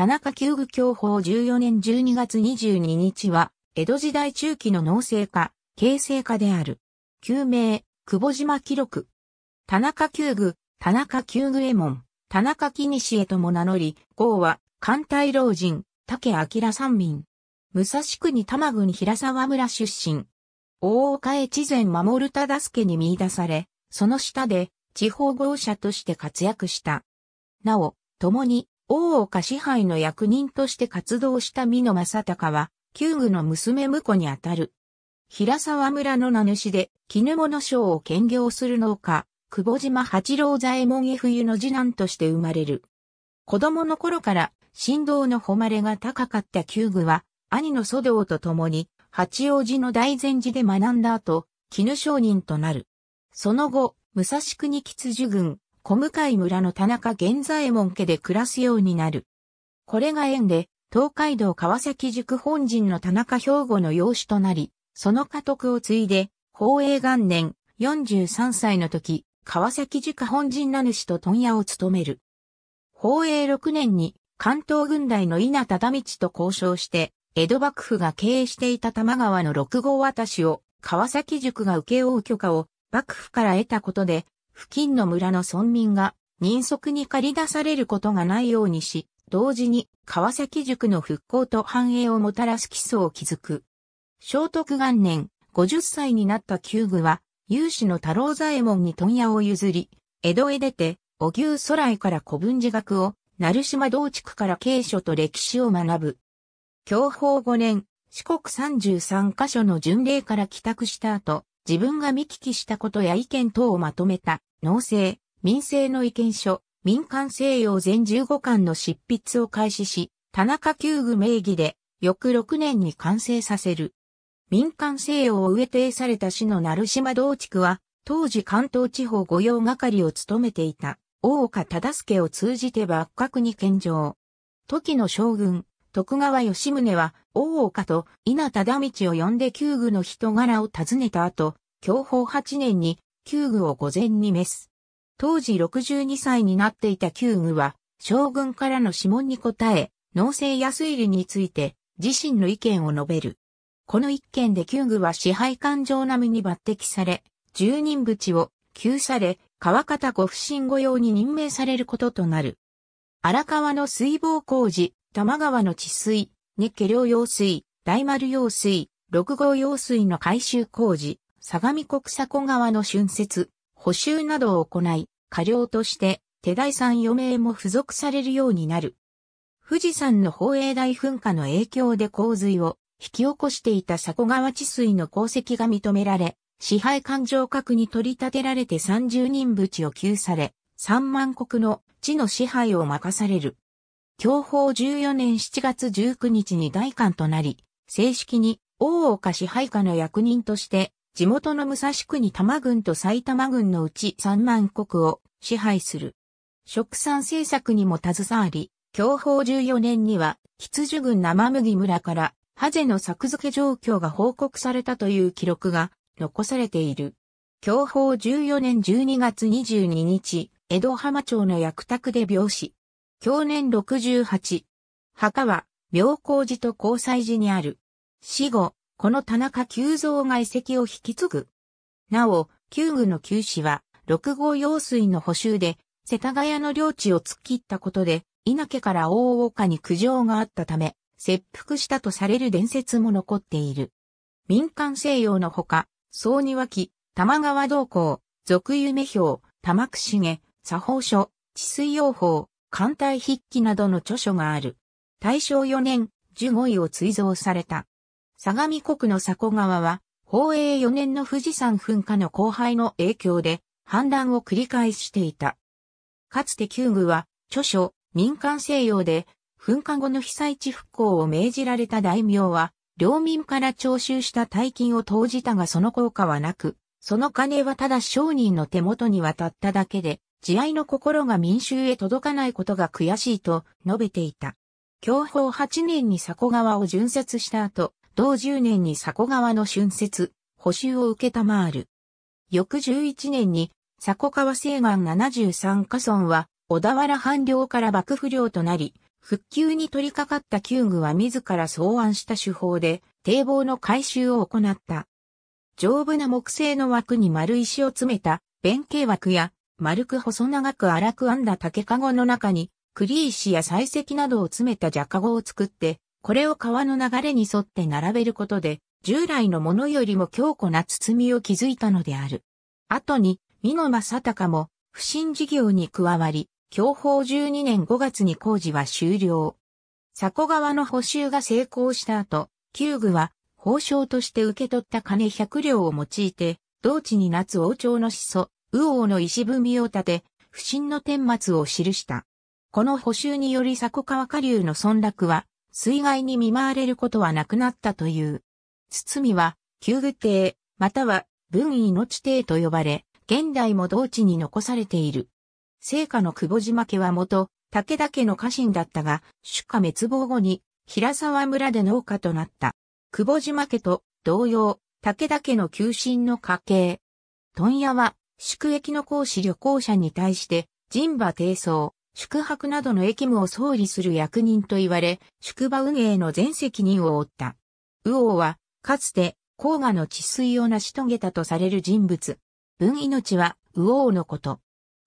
田中久具教法14年12月22日は、江戸時代中期の農政化、形成化である。旧名、久保島記録。田中久具、田中久具衛門、田中木西へとも名乗り、号は、艦隊老人、竹明三民。武蔵国玉郡平沢村出身。大岡越前守忠助に見出され、その下で地方豪者として活躍した。なお、共に大岡支配の役人として活動した美濃正隆は、旧具の娘婿にあたる。平沢村の名主で、絹物商を兼業する農家、久保島八郎左衛門へ冬の次男として生まれる。子供の頃から、神道の誉れが高かった旧具は、兄の祖道と共に、八王子の大善寺で学んだ後、絹商人となる。その後、武蔵国吉寿軍、小向村の田中源左衛門家で暮らすようになる。これが縁で、東海道川崎塾本陣の田中兵庫の養子となり、その家督を継いで、宝永元年43歳の時、川崎塾本陣名主と問屋を務める。宝永6年に関東軍大の稲忠道と交渉して、江戸幕府が経営していた玉川の六号渡しを川崎塾が請け負う許可を幕府から得たことで、付近の村の村民が人足に駆り出されることがないようにし、同時に川崎塾の復興と繁栄をもたらす基礎を築く。聖徳元年、50歳になった旧具は、有志の太郎左衛門に問屋を譲り、江戸へ出て、お牛空来から古文字学を、鳴島道地区から経書と歴史を学ぶ。享保5年、四国33カ所の巡礼から帰宅した後、自分が見聞きしたことや意見等をまとめた、農政、民政の意見書、民間西洋全15巻の執筆を開始し、田中久具名義で、翌6年に完成させる。民間西洋を植ええされた市の鳴島道地区は、当時関東地方御用係を務めていた、大岡忠助を通じて幕閣に献上。時の将軍、徳川吉宗は、大岡と稲忠道を呼んで旧具の人柄を尋ねた後、享保8年に旧具を御前に召す。当時62歳になっていた旧具は、将軍からの諮問に答え、農政安入りについて自身の意見を述べる。この一件で旧具は支配官上並みに抜擢され、十人淵を旧され、川方ご不信御用に任命されることとなる。荒川の水防工事、玉川の治水、日家領用水、大丸用水、六号用水の改修工事、相模国佐古川の浚渫、補修などを行い、過料として手代山余命も付属されるようになる。富士山の宝永大噴火の影響で洪水を引き起こしていた佐古川治水の功績が認められ、支配勘定閣に取り立てられて30人淵を救され、3万国の地の支配を任される。享保14年7月19日に大官となり、正式に大岡支配下の役人として地元の武蔵国多摩郡と埼玉郡のうち三万国を支配する。食産政策にも携わり、享保14年には、羊樹郡生麦村から、ハゼの作付け状況が報告されたという記録が残されている。享保14年12月22日、江戸浜町の薬宅で病死。享年68。墓は、病行寺と交際寺にある。死後、この田中久蔵が遺跡を引き継ぐ。なお、旧具の旧市は、六号用水の補修で、世田谷の領地を突っ切ったことで、稲家から大岡に苦情があったため、切腹したとされる伝説も残っている。民間西洋のほか、総庭木、玉川道港、俗夢表、玉串毛、作法書、治水用法、艦隊筆記などの著書がある。大正4年、15位を追贈された。相模国の佐古川は、宝永4年の富士山噴火の荒廃の影響で、氾濫を繰り返していた。かつて旧具は、著書、民間西洋で、噴火後の被災地復興を命じられた大名は、領民から徴収した大金を投じたがその効果はなく、その金はただ商人の手元に渡っただけで、慈愛の心が民衆へ届かないことが悔しいと述べていた。享保8年に佐古川を巡設した後、同10年に佐古川の春節、補修を受けたまわる。翌11年に、佐古川西岸73カ村は、小田原藩領から幕府領となり、復旧に取り掛かった旧具は自ら草案した手法で、堤防の改修を行った。丈夫な木製の枠に丸石を詰めた弁慶枠や、丸く細長く荒く編んだ竹籠の中に、栗石や採石などを詰めた蛇籠を作って、これを川の流れに沿って並べることで、従来のものよりも強固な包みを築いたのである。後に、美濃正隆も、不審事業に加わり、享保12年5月に工事は終了。佐古川の補修が成功した後、旧具は、報奨として受け取った金100両を用いて、同地に夏王朝の始祖、右王の石踏みを立て、不審の天末を記した。この補修により佐古川下流の村落は、水害に見舞われることはなくなったという。堤は、旧具帝、または、文地帝と呼ばれ、現代も同地に残されている。聖火の久保島家は元、武田家の家臣だったが、出家滅亡後に、平沢村で農家となった。久保島家と同様、武田家の旧臣の家系。問屋は、宿役の講師旅行者に対して、人馬低層、宿泊などの役務を総理する役人と言われ、宿場運営の全責任を負った。右王は、かつて、黄河の治水を成し遂げたとされる人物。文命は、右王のこと。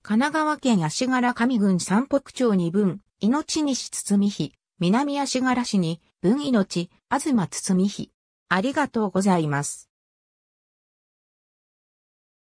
神奈川県足柄上郡三北町に文、命西堤比、南足柄市に、文命、東堤比。ありがとうございます。